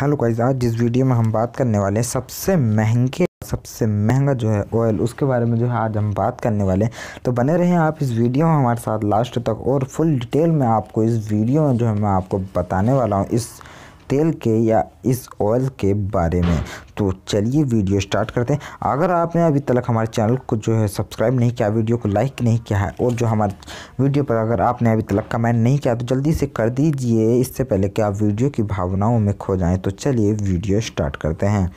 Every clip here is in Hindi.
हेलो हाँ गाइस आज जिस वीडियो में हम बात करने वाले हैं सबसे महंगे सबसे महंगा जो है ऑयल उसके बारे में जो है आज हम बात करने वाले हैं तो बने रहें आप इस वीडियो में हमारे साथ लास्ट तक और फुल डिटेल में आपको इस वीडियो में जो है मैं आपको बताने वाला हूँ इस तेल के या इस ऑयल के बारे में तो चलिए वीडियो स्टार्ट करते हैं अगर आपने अभी तक हमारे चैनल को जो है सब्सक्राइब नहीं किया वीडियो को लाइक नहीं किया है और जो हमारे वीडियो पर अगर आपने अभी तक कमेंट नहीं किया तो जल्दी से कर दीजिए इससे पहले कि आप वीडियो की भावनाओं में खो जाएँ तो चलिए वीडियो स्टार्ट करते हैं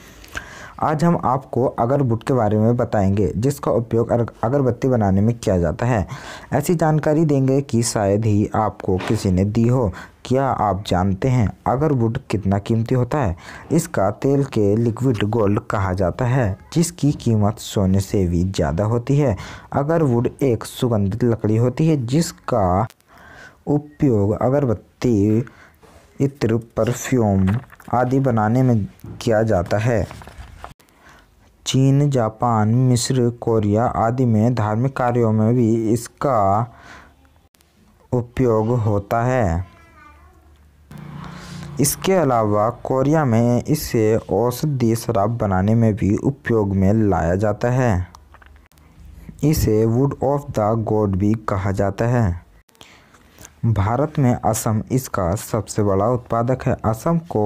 आज हम आपको अगरबुट के बारे में बताएंगे जिसका उपयोग अगरबत्ती बनाने में किया जाता है ऐसी जानकारी देंगे कि शायद ही आपको किसी ने दी हो क्या आप जानते हैं अगरवुड कितना कीमती होता है इसका तेल के लिक्विड गोल्ड कहा जाता है जिसकी कीमत सोने से भी ज़्यादा होती है अगरवुड एक सुगंधित लकड़ी होती है जिसका उपयोग अगरबत्ती इत्र परफ्यूम आदि बनाने में किया जाता है चीन जापान मिस्र कोरिया आदि में धार्मिक कार्यों में भी इसका उपयोग होता है इसके अलावा कोरिया में इसे औषधि शराब बनाने में भी उपयोग में लाया जाता है इसे वुड ऑफ द गॉड भी कहा जाता है भारत में असम इसका सबसे बड़ा उत्पादक है असम को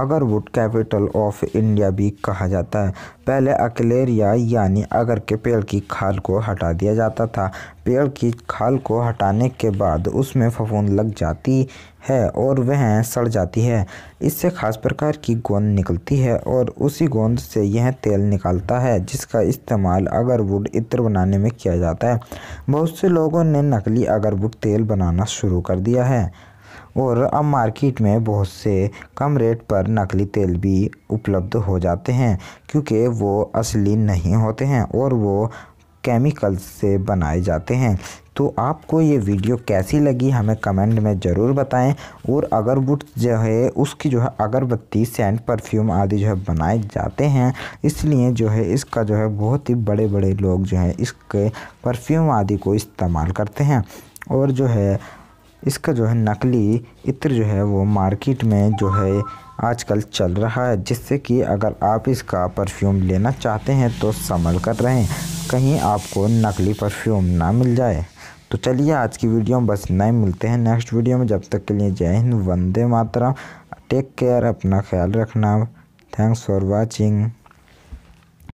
अगरवुड कैपिटल ऑफ इंडिया भी कहा जाता है पहले अकेलेरिया यानी अगर के पेड़ की खाल को हटा दिया जाता था पेड़ की खाल को हटाने के बाद उसमें फफूंद लग जाती है और वह सड़ जाती है इससे खास प्रकार की गोंद निकलती है और उसी गोंद से यह तेल निकालता है जिसका इस्तेमाल अगरवुड इत्र बनाने में किया जाता है बहुत से लोगों ने नकली अगरवुड तेल बनाना शुरू कर दिया है और अब मार्केट में बहुत से कम रेट पर नकली तेल भी उपलब्ध हो जाते हैं क्योंकि वो असली नहीं होते हैं और वो केमिकल्स से बनाए जाते हैं तो आपको ये वीडियो कैसी लगी हमें कमेंट में ज़रूर बताएं और अगर बुट जो है उसकी जो है अगरबत्ती सेंट परफ्यूम आदि जो है बनाए जाते हैं इसलिए जो है इसका जो है बहुत ही बड़े बड़े लोग जो है इसके परफ्यूम आदि को इस्तेमाल करते हैं और जो है इसका जो है नकली इत्र जो है वो मार्केट में जो है आजकल चल रहा है जिससे कि अगर आप इसका परफ्यूम लेना चाहते हैं तो संभल कर रहें कहीं आपको नकली परफ्यूम ना मिल जाए तो चलिए आज की वीडियो में बस नहीं मिलते हैं नेक्स्ट वीडियो में जब तक के लिए जय हिंद वंदे मातरम टेक केयर अपना ख्याल रखना थैंक्स फॉर वॉचिंग